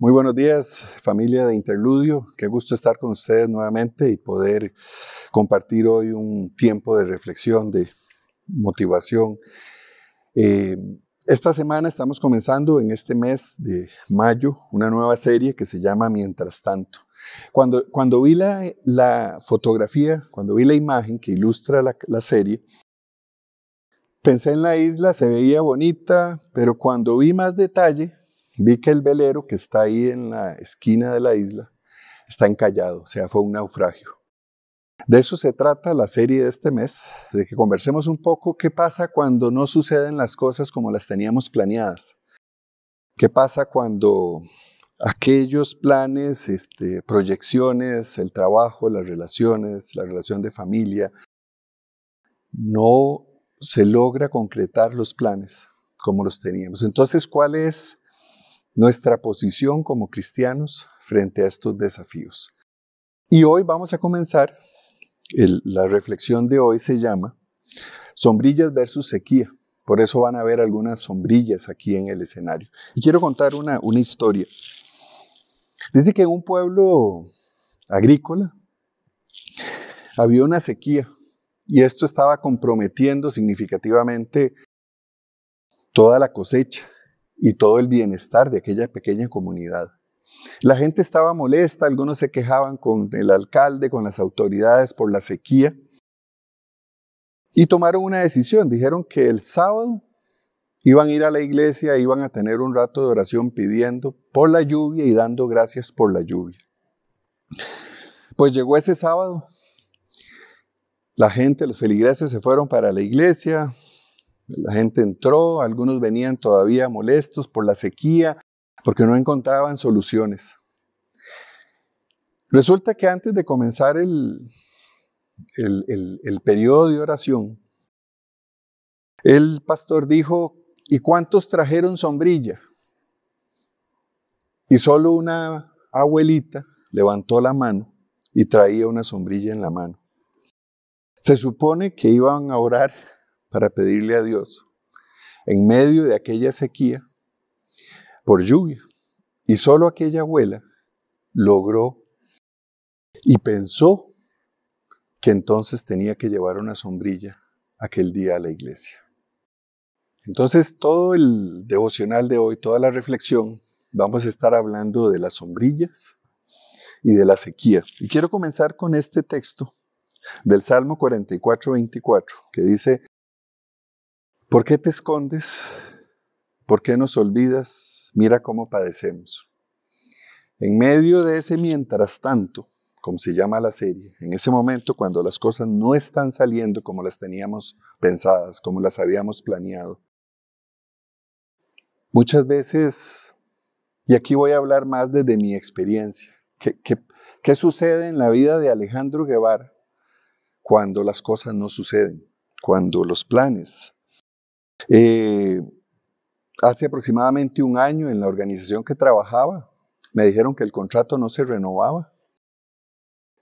Muy buenos días, familia de Interludio. Qué gusto estar con ustedes nuevamente y poder compartir hoy un tiempo de reflexión, de motivación. Eh, esta semana estamos comenzando en este mes de mayo una nueva serie que se llama Mientras tanto. Cuando, cuando vi la, la fotografía, cuando vi la imagen que ilustra la, la serie, pensé en la isla, se veía bonita, pero cuando vi más detalle, Vi que el velero que está ahí en la esquina de la isla está encallado, o sea, fue un naufragio. De eso se trata la serie de este mes, de que conversemos un poco qué pasa cuando no suceden las cosas como las teníamos planeadas. ¿Qué pasa cuando aquellos planes, este, proyecciones, el trabajo, las relaciones, la relación de familia, no se logra concretar los planes como los teníamos? Entonces, ¿cuál es nuestra posición como cristianos frente a estos desafíos. Y hoy vamos a comenzar, la reflexión de hoy se llama Sombrillas versus sequía. Por eso van a ver algunas sombrillas aquí en el escenario. Y quiero contar una, una historia. Dice que en un pueblo agrícola había una sequía y esto estaba comprometiendo significativamente toda la cosecha y todo el bienestar de aquella pequeña comunidad. La gente estaba molesta, algunos se quejaban con el alcalde, con las autoridades por la sequía y tomaron una decisión. Dijeron que el sábado iban a ir a la iglesia, iban a tener un rato de oración pidiendo por la lluvia y dando gracias por la lluvia. Pues llegó ese sábado, la gente, los feligreses se fueron para la iglesia, la gente entró, algunos venían todavía molestos por la sequía, porque no encontraban soluciones. Resulta que antes de comenzar el, periodo de oración, el pastor dijo, ¿y cuántos trajeron sombrilla? Y solo una abuelita levantó la mano y traía una sombrilla en la mano. Se supone que iban a orar para pedirle a Dios, en medio de aquella sequía, por lluvia. Y solo aquella abuela logró y pensó que entonces tenía que llevar una sombrilla aquel día a la iglesia. Entonces todo el devocional de hoy, toda la reflexión, vamos a estar hablando de las sombrillas y de la sequía. Y quiero comenzar con este texto del Salmo 44, 24, que dice, ¿Por qué te escondes? ¿Por qué nos olvidas? Mira cómo padecemos. En medio de ese mientras tanto, como se llama la serie, en ese momento cuando las cosas no están saliendo como las teníamos pensadas, como las habíamos planeado, muchas veces, y aquí voy a hablar más desde mi experiencia, ¿qué, qué sucede en la vida de Alejandro Guevara cuando las cosas no suceden, cuando los planes eh, hace aproximadamente un año en la organización que trabajaba, me dijeron que el contrato no se renovaba.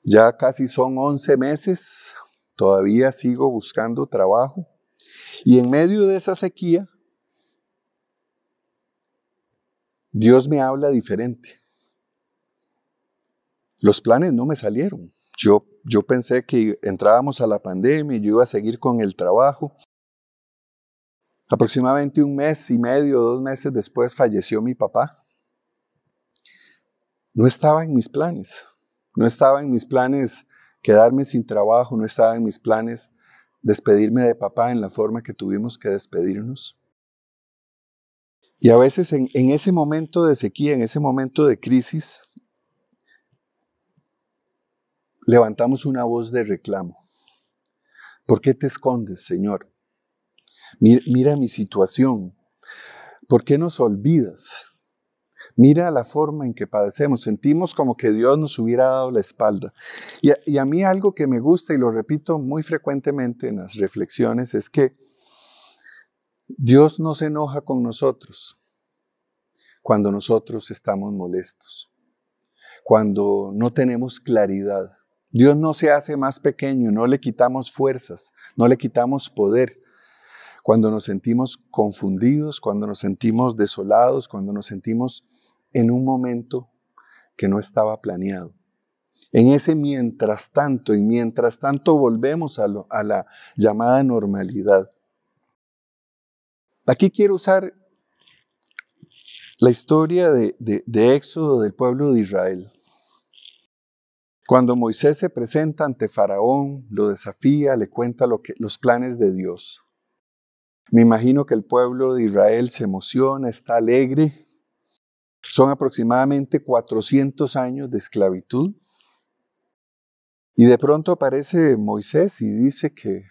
Ya casi son 11 meses, todavía sigo buscando trabajo. Y en medio de esa sequía, Dios me habla diferente. Los planes no me salieron. Yo, yo pensé que entrábamos a la pandemia y yo iba a seguir con el trabajo. Aproximadamente un mes y medio, dos meses después falleció mi papá. No estaba en mis planes. No estaba en mis planes quedarme sin trabajo, no estaba en mis planes despedirme de papá en la forma que tuvimos que despedirnos. Y a veces en, ese momento de sequía, en ese momento de crisis, levantamos una voz de reclamo. ¿Por qué te escondes, Señor? Mira, mi situación. ¿Por qué nos olvidas? Mira la forma en que padecemos. Sentimos como que Dios nos hubiera dado la espalda. Y a, y a, mí algo que me gusta y lo repito muy frecuentemente en las reflexiones es que Dios no se enoja con nosotros cuando nosotros estamos molestos, cuando no tenemos claridad. Dios no se hace más pequeño, no le quitamos fuerzas, no le quitamos poder cuando nos sentimos confundidos, cuando nos sentimos desolados, cuando nos sentimos en un momento que no estaba planeado. En ese mientras tanto, y mientras tanto volvemos a, la llamada normalidad. Aquí quiero usar la historia de, Éxodo del pueblo de Israel. Cuando Moisés se presenta ante Faraón, lo desafía, le cuenta los planes de Dios. Me imagino que el pueblo de Israel se emociona, está alegre. Son aproximadamente 400 años de esclavitud. Y de pronto aparece Moisés y dice que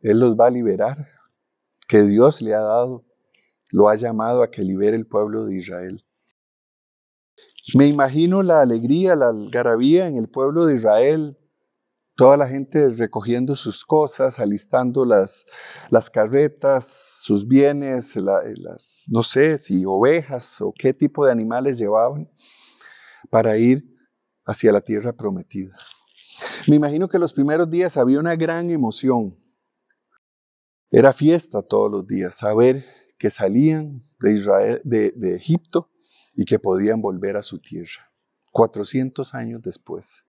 Él los va a liberar, que Dios le ha dado, lo ha llamado a que libere el pueblo de Israel. Me imagino la alegría, la algarabía en el pueblo de Israel, toda la gente recogiendo sus cosas, alistando las, las carretas, sus bienes, eh, las, no sé si ovejas o qué tipo de animales llevaban para ir hacia la tierra prometida. Me imagino que los primeros días había una gran emoción. Era fiesta todos los días, saber que salían de, Israel, de Egipto y que podían volver a su tierra, 400 años después.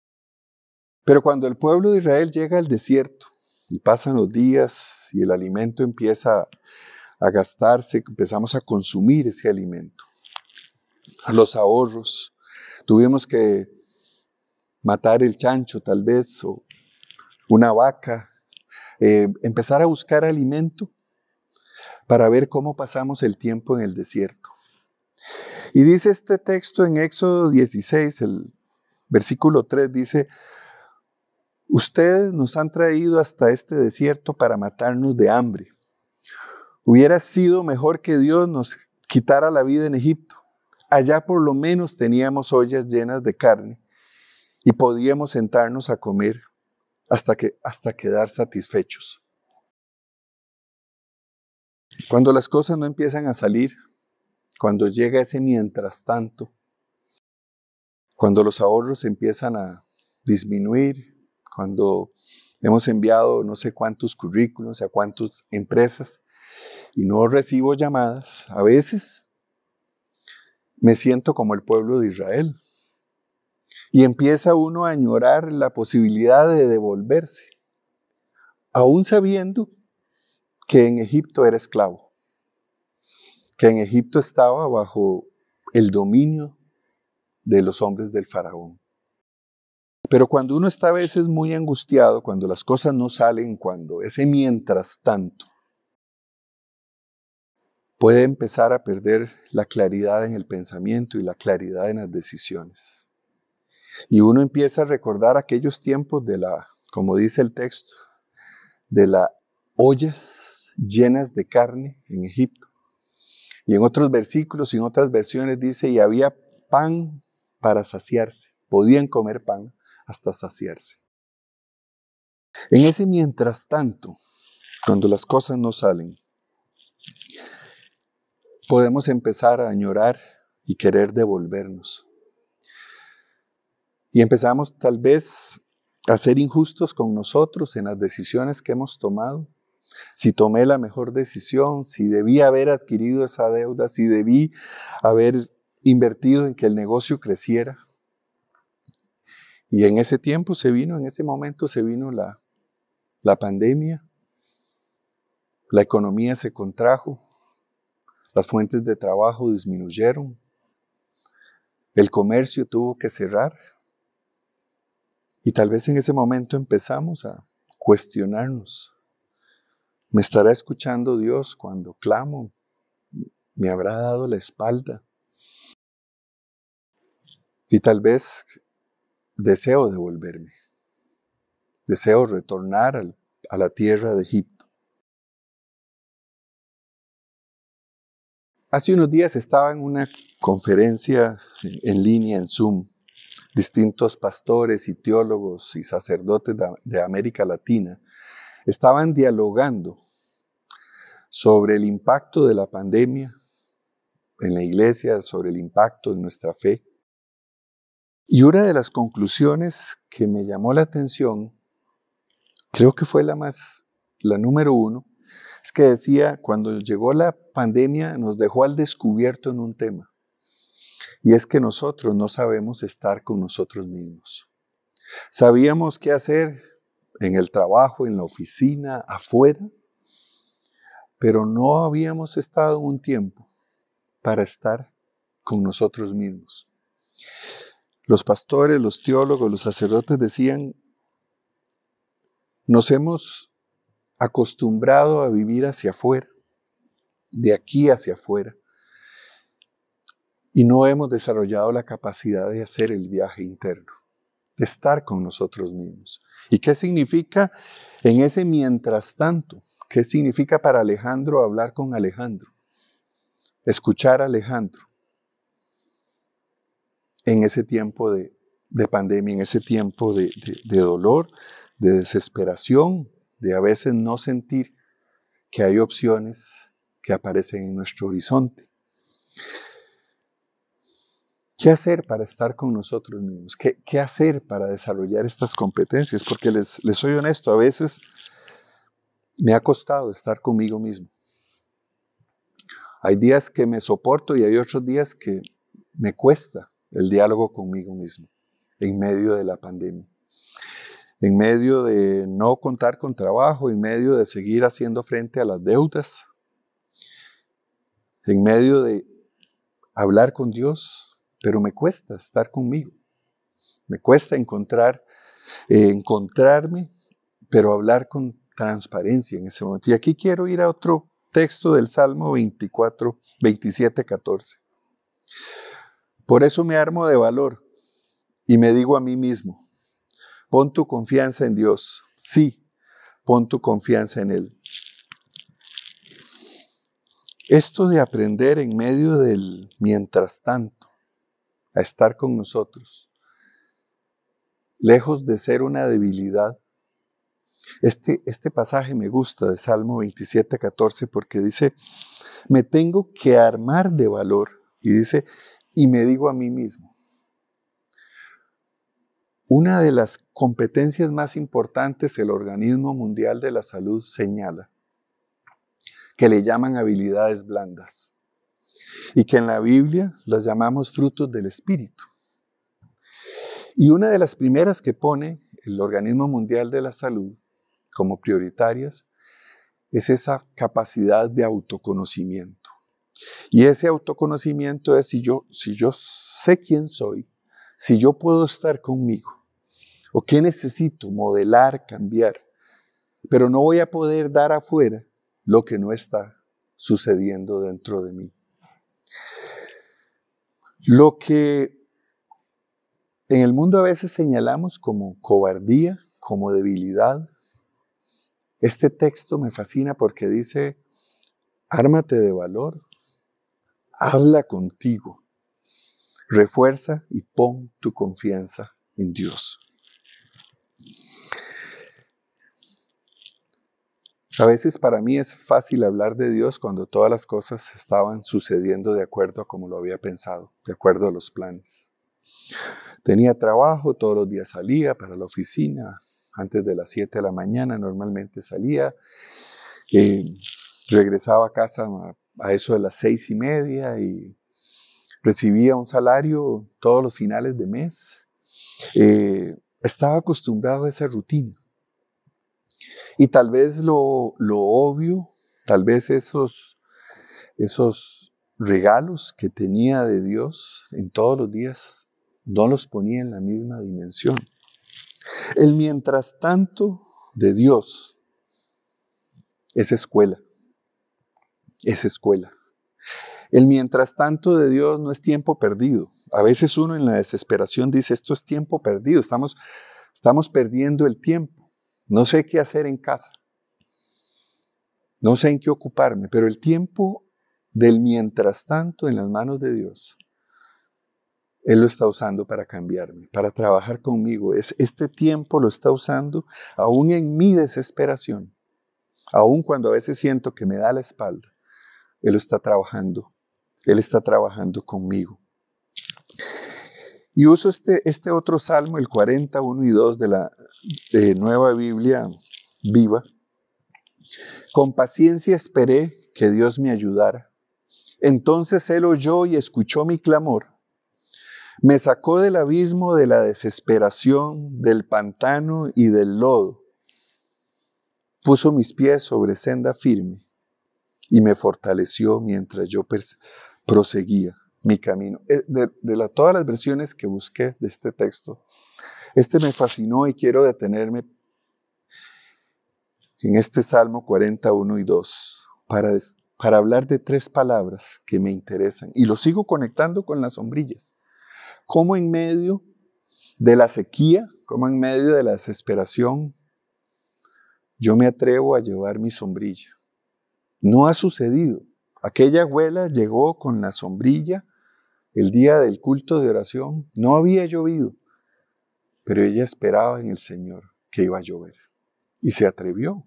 Pero cuando el pueblo de Israel llega al desierto y pasan los días y el alimento empieza a gastarse, empezamos a consumir ese alimento, los ahorros, tuvimos que matar el chancho tal vez o una vaca, eh, empezar a buscar alimento para ver cómo pasamos el tiempo en el desierto. Y dice este texto en Éxodo 16, el versículo 3, dice, Ustedes nos han traído hasta este desierto para matarnos de hambre. Hubiera sido mejor que Dios nos quitara la vida en Egipto. Allá por lo menos teníamos ollas llenas de carne y podíamos sentarnos a comer hasta, que, hasta quedar satisfechos. Cuando las cosas no empiezan a salir, cuando llega ese mientras tanto, cuando los ahorros empiezan a disminuir, cuando hemos enviado no sé cuántos currículos a cuántas empresas y no recibo llamadas, a veces me siento como el pueblo de Israel. Y empieza uno a añorar la posibilidad de devolverse, aún sabiendo que en Egipto era esclavo, que en Egipto estaba bajo el dominio de los hombres del faraón. Pero cuando uno está a veces muy angustiado, cuando las cosas no salen, cuando ese mientras tanto, puede empezar a perder la claridad en el pensamiento y la claridad en las decisiones. Y uno empieza a recordar aquellos tiempos de la, como dice el texto, de las ollas llenas de carne en Egipto. Y en otros versículos y en otras versiones dice, y había pan para saciarse, podían comer pan hasta saciarse. En ese mientras tanto, cuando las cosas no salen, podemos empezar a añorar y querer devolvernos. Y empezamos tal vez a ser injustos con nosotros en las decisiones que hemos tomado. Si tomé la mejor decisión, si debí haber adquirido esa deuda, si debí haber invertido en que el negocio creciera. Y en ese tiempo se vino, en ese momento se vino la, la pandemia, la economía se contrajo, las fuentes de trabajo disminuyeron, el comercio tuvo que cerrar. Y tal vez en ese momento empezamos a cuestionarnos. ¿Me estará escuchando Dios cuando clamo? ¿Me habrá dado la espalda? Y tal vez deseo devolverme. Deseo retornar a la tierra de Egipto. Hace unos días estaba en una conferencia en línea en Zoom. Distintos pastores y teólogos y sacerdotes de, de América Latina estaban dialogando sobre el impacto de la pandemia en la iglesia, sobre el impacto de nuestra fe y una de las conclusiones que me llamó la atención, creo que fue la más, la número uno, es que decía, cuando llegó la pandemia nos dejó al descubierto en un tema. Y es que nosotros no sabemos estar con nosotros mismos. Sabíamos qué hacer en el trabajo, en la oficina, afuera, pero no habíamos estado un tiempo para estar con nosotros mismos los pastores, los teólogos, los sacerdotes decían, nos hemos acostumbrado a vivir hacia afuera, de aquí hacia afuera, y no hemos desarrollado la capacidad de hacer el viaje interno, de estar con nosotros mismos. ¿Y qué significa en ese mientras tanto? ¿Qué significa para Alejandro hablar con Alejandro? Escuchar a Alejandro en ese tiempo de, pandemia, en ese tiempo de, dolor, de desesperación, de a veces no sentir que hay opciones que aparecen en nuestro horizonte. ¿Qué hacer para estar con nosotros mismos? ¿Qué, hacer para desarrollar estas competencias? Porque les, les, soy honesto, a veces me ha costado estar conmigo mismo. Hay días que me soporto y hay otros días que me cuesta el diálogo conmigo mismo en medio de la pandemia, en medio de no contar con trabajo, en medio de seguir haciendo frente a las deudas, en medio de hablar con Dios, pero me cuesta estar conmigo, me cuesta encontrar, eh, encontrarme, pero hablar con transparencia en ese momento. Y aquí quiero ir a otro texto del Salmo 24, 27, 14. Por eso me armo de valor y me digo a mí mismo, pon tu confianza en Dios. Sí, pon tu confianza en Él. Esto de aprender en medio del mientras tanto, a estar con nosotros, lejos de ser una debilidad, este, este pasaje me gusta de Salmo 27, 14, porque dice, me tengo que armar de valor. Y dice, y me digo a mí mismo, una de las competencias más importantes el Organismo Mundial de la Salud señala, que le llaman habilidades blandas y que en la Biblia las llamamos frutos del Espíritu. Y una de las primeras que pone el Organismo Mundial de la Salud como prioritarias es esa capacidad de autoconocimiento. Y ese autoconocimiento es si yo, si yo sé quién soy, si yo puedo estar conmigo, o qué necesito modelar, cambiar, pero no voy a poder dar afuera lo que no está sucediendo dentro de mí. Lo que en el mundo a veces señalamos como cobardía, como debilidad, este texto me fascina porque dice, ármate de valor, habla contigo, refuerza y pon tu confianza en Dios. A veces para mí es fácil hablar de Dios cuando todas las cosas estaban sucediendo de acuerdo a como lo había pensado, de acuerdo a los planes. Tenía trabajo, todos los días salía para la oficina, antes de las 7 de la mañana normalmente salía, eh, regresaba a casa a eso de las seis y media y recibía un salario todos los finales de mes. Eh, estaba acostumbrado a esa rutina. Y tal vez lo, obvio, tal vez esos, esos regalos que tenía de Dios en todos los días, no los ponía en la misma dimensión. El mientras tanto de Dios es escuela es escuela. El mientras tanto de Dios no es tiempo perdido. A veces uno en la desesperación dice, esto es tiempo perdido, estamos, estamos perdiendo el tiempo. No sé qué hacer en casa. No sé en qué ocuparme, pero el tiempo del mientras tanto en las manos de Dios, Él lo está usando para cambiarme, para trabajar conmigo. Es, este tiempo lo está usando aún en mi desesperación, aún cuando a veces siento que me da la espalda. Él está trabajando. Él está trabajando conmigo. Y uso este, este otro salmo, el 41 y 2 de la Nueva Biblia Viva. Con paciencia esperé que Dios me ayudara. Entonces Él oyó y escuchó mi clamor. Me sacó del abismo de la desesperación, del pantano y del lodo. Puso mis pies sobre senda firme y me fortaleció mientras yo proseguía mi camino. Eh, de, todas las versiones que busqué de este texto, este me fascinó y quiero detenerme en este Salmo 41 y 2 para, hablar de tres palabras que me interesan y lo sigo conectando con las sombrillas. Como en medio de la sequía, como en medio de la desesperación, yo me atrevo a llevar mi sombrilla. No ha sucedido. Aquella abuela llegó con la sombrilla el día del culto de oración. No había llovido, pero ella esperaba en el Señor que iba a llover. Y se atrevió.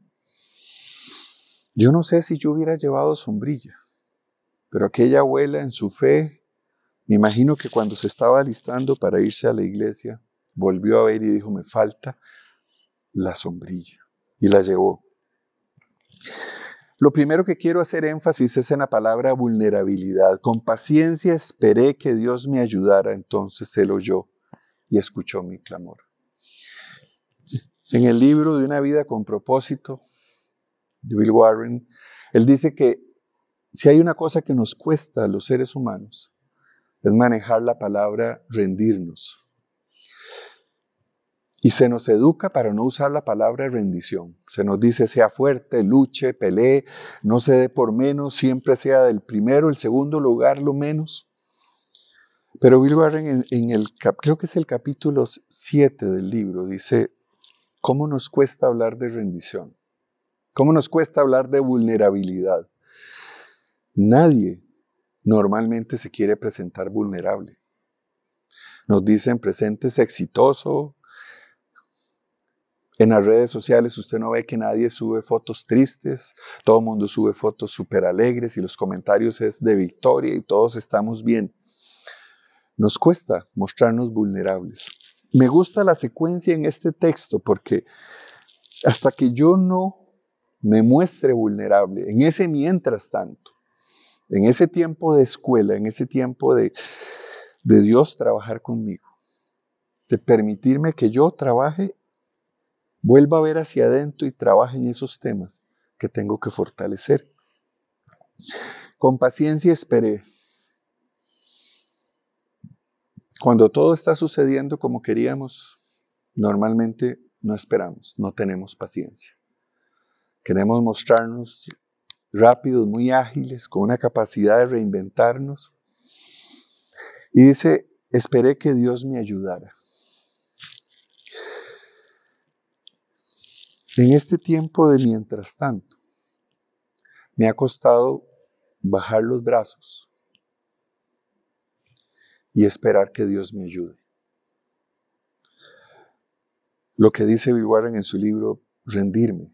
Yo no sé si yo hubiera llevado sombrilla, pero aquella abuela en su fe, me imagino que cuando se estaba alistando para irse a la iglesia, volvió a ver y dijo, me falta la sombrilla. Y la llevó. Lo primero que quiero hacer énfasis es en la palabra vulnerabilidad. Con paciencia esperé que Dios me ayudara, entonces Él oyó y escuchó mi clamor. En el libro de Una vida con propósito de Bill Warren, él dice que si hay una cosa que nos cuesta a los seres humanos, es manejar la palabra rendirnos. Y se nos educa para no usar la palabra rendición. Se nos dice sea fuerte, luche, pelee, no se dé por menos, siempre sea del primero, el segundo lugar, lo menos. Pero Bill Warren en, el, creo que es el capítulo 7 del libro, dice, ¿cómo nos cuesta hablar de rendición? ¿Cómo nos cuesta hablar de vulnerabilidad? Nadie normalmente se quiere presentar vulnerable. Nos dicen, presentes exitoso, en las redes sociales usted no ve que nadie sube fotos tristes, todo el mundo sube fotos súper alegres y los comentarios es de victoria y todos estamos bien. Nos cuesta mostrarnos vulnerables. Me gusta la secuencia en este texto porque hasta que yo no me muestre vulnerable, en ese mientras tanto, en ese tiempo de escuela, en ese tiempo de, de Dios trabajar conmigo, de permitirme que yo trabaje Vuelva a ver hacia adentro y trabaje en esos temas que tengo que fortalecer. Con paciencia esperé. Cuando todo está sucediendo como queríamos, normalmente no esperamos, no tenemos paciencia. Queremos mostrarnos rápidos, muy ágiles, con una capacidad de reinventarnos. Y dice, esperé que Dios me ayudara. En este tiempo de mientras tanto, me ha costado bajar los brazos y esperar que Dios me ayude. Lo que dice Bill Warren en su libro, rendirme.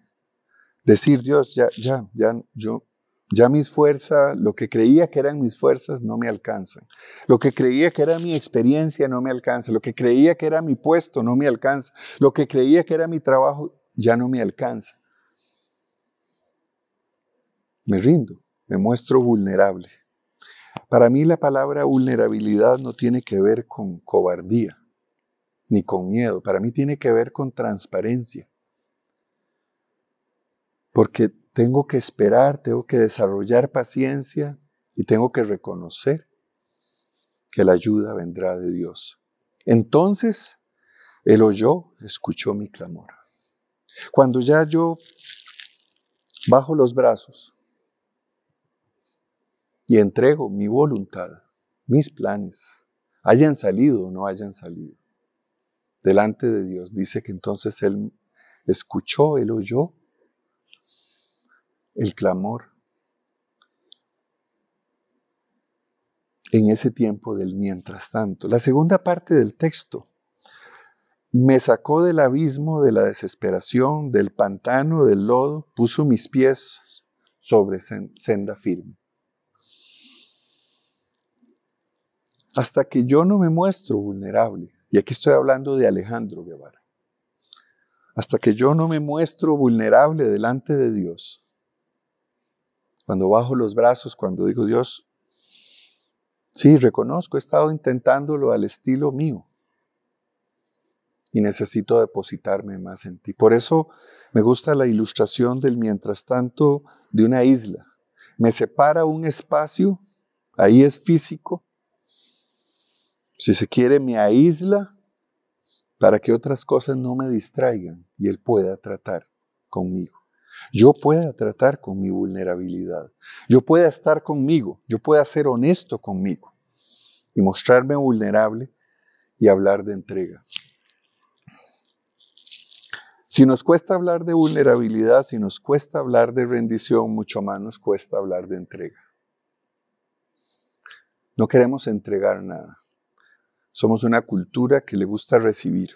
Decir, Dios, ya, ya, ya, yo, ya mis fuerzas, lo que creía que eran mis fuerzas, no me alcanzan. Lo que creía que era mi experiencia, no me alcanza. Lo que creía que era mi puesto, no me alcanza. Lo que creía que era mi trabajo, ya no me alcanza. Me rindo, me muestro vulnerable. Para mí la palabra vulnerabilidad no tiene que ver con cobardía ni con miedo, para mí tiene que ver con transparencia. Porque tengo que esperar, tengo que desarrollar paciencia y tengo que reconocer que la ayuda vendrá de Dios. Entonces, él oyó, escuchó mi clamor. Cuando ya yo bajo los brazos y entrego mi voluntad, mis planes, hayan salido o no hayan salido, delante de Dios, dice que entonces Él escuchó, Él oyó el clamor en ese tiempo del mientras tanto. La segunda parte del texto me sacó del abismo de la desesperación, del pantano, del lodo, puso mis pies sobre senda firme. Hasta que yo no me muestro vulnerable, y aquí estoy hablando de Alejandro Guevara, hasta que yo no me muestro vulnerable delante de Dios, cuando bajo los brazos, cuando digo Dios, sí, reconozco, he estado intentándolo al estilo mío, y necesito depositarme más en ti. Por eso me gusta la ilustración del mientras tanto de una isla. Me separa un espacio, ahí es físico. Si se quiere, me aísla para que otras cosas no me distraigan y Él pueda tratar conmigo. Yo pueda tratar con mi vulnerabilidad. Yo pueda estar conmigo. Yo pueda ser honesto conmigo y mostrarme vulnerable y hablar de entrega. Si nos cuesta hablar de vulnerabilidad, si nos cuesta hablar de rendición, mucho más nos cuesta hablar de entrega. No queremos entregar nada. Somos una cultura que le gusta recibir.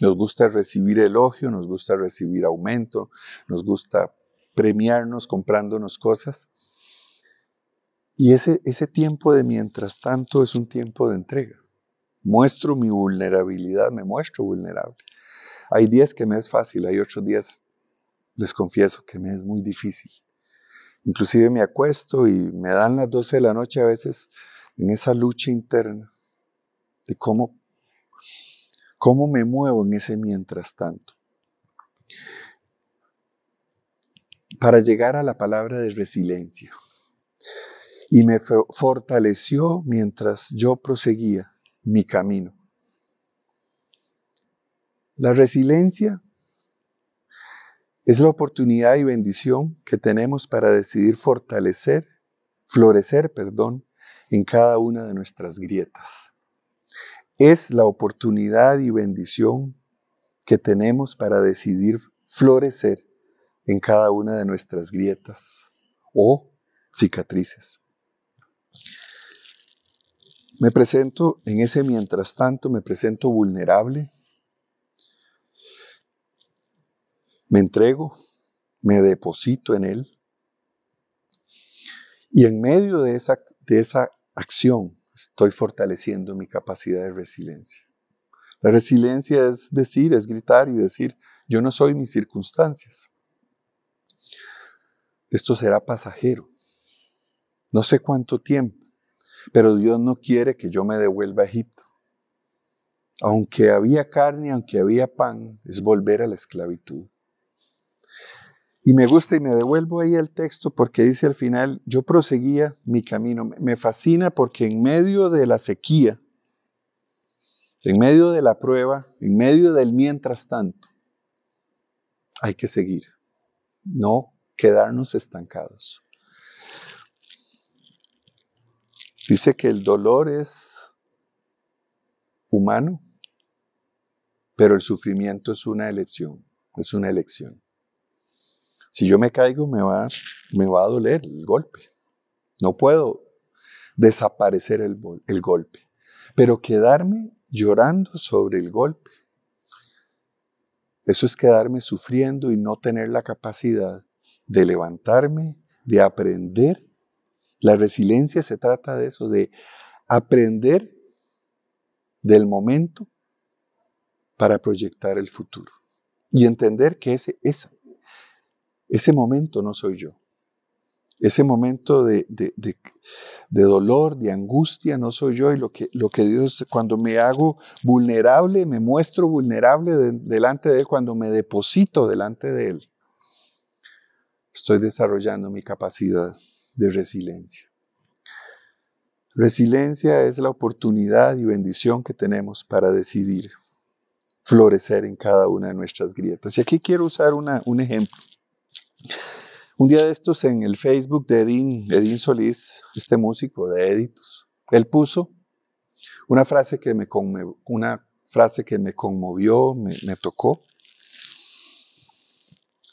Nos gusta recibir elogio, nos gusta recibir aumento, nos gusta premiarnos comprándonos cosas. Y ese, ese tiempo de mientras tanto es un tiempo de entrega. Muestro mi vulnerabilidad, me muestro vulnerable. Hay días que me es fácil, hay ocho días, les confieso, que me es muy difícil. Inclusive me acuesto y me dan las 12 de la noche a veces en esa lucha interna de cómo, cómo me muevo en ese mientras tanto. Para llegar a la palabra de resiliencia. Y me fortaleció mientras yo proseguía mi camino. La resiliencia es la oportunidad y bendición que tenemos para decidir fortalecer, florecer, perdón, en cada una de nuestras grietas. Es la oportunidad y bendición que tenemos para decidir florecer en cada una de nuestras grietas o cicatrices. Me presento, en ese mientras tanto, me presento vulnerable, Me entrego, me deposito en Él. Y en medio de esa, de esa acción estoy fortaleciendo mi capacidad de resiliencia. La resiliencia es decir, es gritar y decir, yo no soy mis circunstancias. Esto será pasajero. No sé cuánto tiempo, pero Dios no quiere que yo me devuelva a Egipto. Aunque había carne, aunque había pan, es volver a la esclavitud. Y me gusta y me devuelvo ahí el texto porque dice al final, yo proseguía mi camino. Me fascina porque en medio de la sequía, en medio de la prueba, en medio del mientras tanto, hay que seguir, no quedarnos estancados. Dice que el dolor es humano, pero el sufrimiento es una elección, es una elección. Si yo me caigo, me va, me va a doler el golpe. No puedo desaparecer el, golpe. Pero quedarme llorando sobre el golpe, eso es quedarme sufriendo y no tener la capacidad de levantarme, de aprender. La resiliencia se trata de eso, de aprender del momento para proyectar el futuro y entender que ese, esa ese momento no soy yo. Ese momento de, dolor, de angustia, no soy yo. Y lo que, lo que Dios, cuando me hago vulnerable, me muestro vulnerable delante de Él, cuando me deposito delante de Él, estoy desarrollando mi capacidad de resiliencia. Resiliencia es la oportunidad y bendición que tenemos para decidir florecer en cada una de nuestras grietas. Y aquí quiero usar un ejemplo. Un día de estos en el Facebook de Edín, Edín Solís, este músico de Editus, él puso una frase que me, una frase que me conmovió, me, tocó.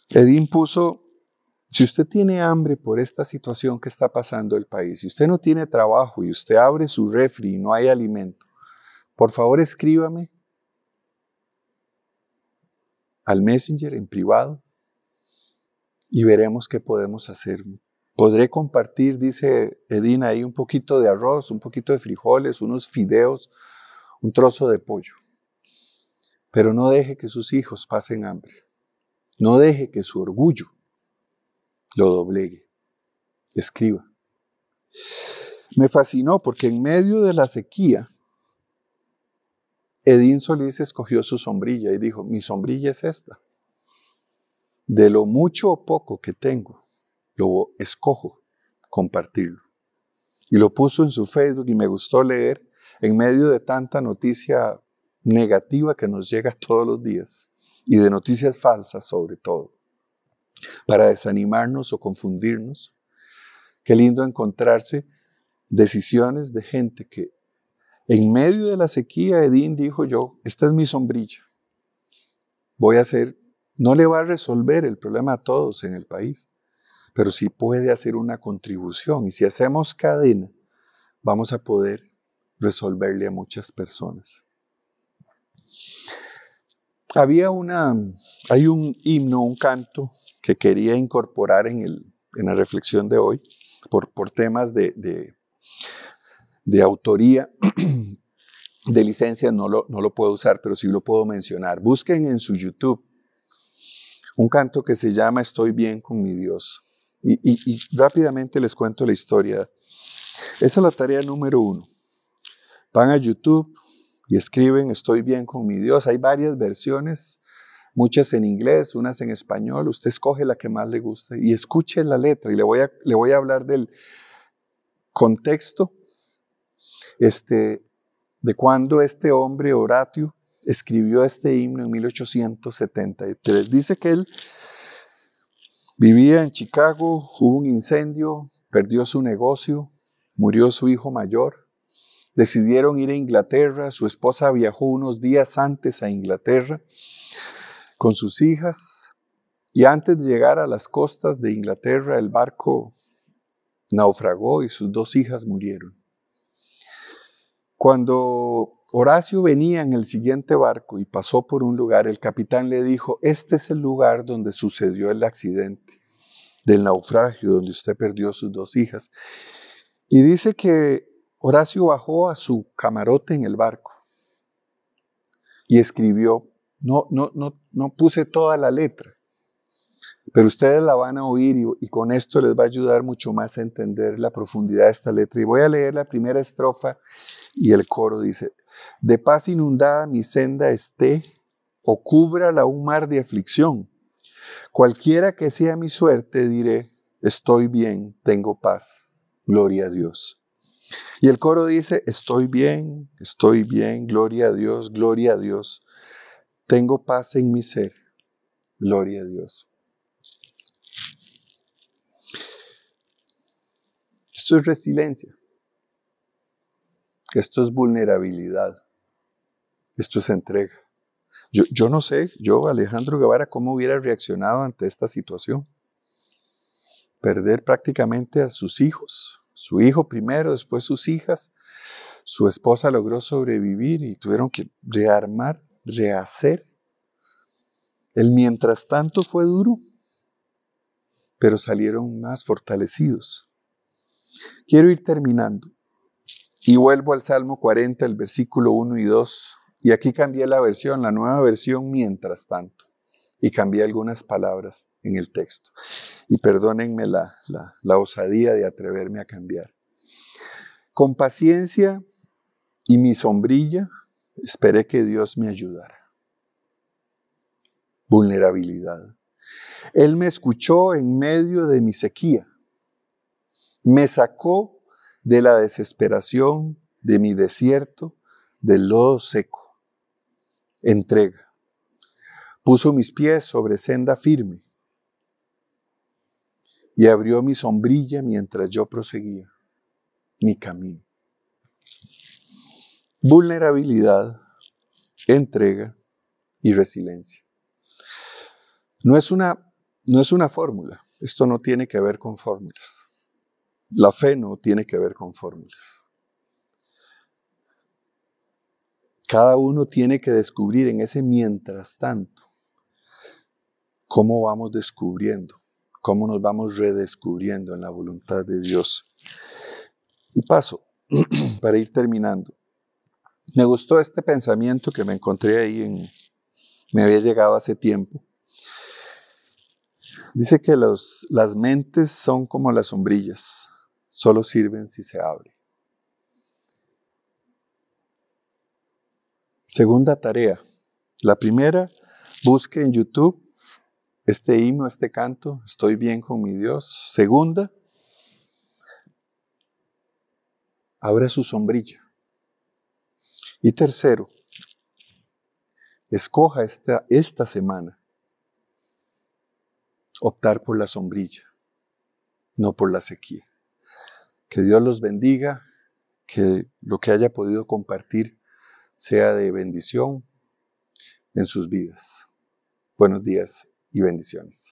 Edín puso, si usted tiene hambre por esta situación que está pasando el país, si usted no tiene trabajo y usted abre su refri y no hay alimento, por favor escríbame al Messenger en privado y veremos qué podemos hacer. Podré compartir, dice Edina, ahí un poquito de arroz, un poquito de frijoles, unos fideos, un trozo de pollo. Pero no deje que sus hijos pasen hambre. No deje que su orgullo lo doblegue. Escriba. Me fascinó porque en medio de la sequía, Edín Solís escogió su sombrilla y dijo, mi sombrilla es esta de lo mucho o poco que tengo, lo escojo compartirlo. Y lo puso en su Facebook y me gustó leer en medio de tanta noticia negativa que nos llega todos los días y de noticias falsas sobre todo, para desanimarnos o confundirnos. Qué lindo encontrarse decisiones de gente que en medio de la sequía, Edín dijo yo, esta es mi sombrilla. Voy a hacer no le va a resolver el problema a todos en el país, pero sí puede hacer una contribución. Y si hacemos cadena, vamos a poder resolverle a muchas personas. Había una, hay un himno, un canto que quería incorporar en, la reflexión de hoy por, por temas de, de, autoría, de licencia, no no lo puedo usar, pero sí lo puedo mencionar. Busquen en su YouTube un canto que se llama Estoy bien con mi Dios. Y, rápidamente les cuento la historia. Esa es la tarea número uno. Van a YouTube y escriben Estoy bien con mi Dios. Hay varias versiones, muchas en inglés, unas en español. Usted escoge la que más le guste y escuche la letra. Y le voy a, le voy a hablar del contexto este, de cuando este hombre Horatio escribió este himno en 1873. Dice que él vivía en Chicago, hubo un incendio, perdió su negocio, murió su hijo mayor. Decidieron ir a Inglaterra, su esposa viajó unos días antes a Inglaterra con sus hijas y antes de llegar a las costas de Inglaterra el barco naufragó y sus dos hijas murieron. Cuando Horacio venía en el siguiente barco y pasó por un lugar, el capitán le dijo, este es el lugar donde sucedió el accidente del naufragio, donde usted perdió sus dos hijas. Y dice que Horacio bajó a su camarote en el barco y escribió, no, no, no, no puse toda la letra, pero ustedes la van a oír y, con esto les va a ayudar mucho más a entender la profundidad de esta letra. Y voy a leer la primera estrofa y el coro dice, de paz inundada mi senda esté o cúbrala un mar de aflicción. Cualquiera que sea mi suerte, diré, estoy bien, tengo paz, gloria a Dios. Y el coro dice, estoy bien, estoy bien, gloria a Dios, gloria a Dios. Tengo paz en mi ser, gloria a Dios. Esto es resiliencia. Esto es vulnerabilidad. Esto es entrega. Yo, no sé, yo, Alejandro Guevara, cómo hubiera reaccionado ante esta situación. Perder prácticamente a sus hijos, su hijo primero, después sus hijas. Su esposa logró sobrevivir y tuvieron que rearmar, rehacer. El mientras tanto fue duro, pero salieron más fortalecidos. Quiero ir terminando. Y vuelvo al Salmo 40, el versículo 1 y 2. Y aquí cambié la versión, la nueva versión, mientras tanto. Y cambié algunas palabras en el texto. Y perdónenme la, la osadía de atreverme a cambiar. Con paciencia y mi sombrilla esperé que Dios me ayudara. Vulnerabilidad. Él me escuchó en medio de mi sequía me sacó de la desesperación, de mi desierto, del lodo seco. Entrega. Puso mis pies sobre senda firme y abrió mi sombrilla mientras yo proseguía mi camino. Vulnerabilidad, entrega y resiliencia. No es una, no es una fórmula, esto no tiene que ver con fórmulas. La fe no tiene que ver con fórmulas. Cada uno tiene que descubrir en ese mientras tanto cómo vamos descubriendo, cómo nos vamos redescubriendo en la voluntad de Dios. Y paso, para ir terminando. Me gustó este pensamiento que me encontré ahí, en, me había llegado hace tiempo. Dice que las mentes son como las sombrillas solo sirven si se abre. Segunda tarea. La primera, busque en YouTube este himno, este canto, estoy bien con mi Dios. Segunda, abra su sombrilla. Y tercero, escoja esta, esta semana optar por la sombrilla, no por la sequía. Que Dios los bendiga, que lo que haya podido compartir sea de bendición en sus vidas. Buenos días y bendiciones.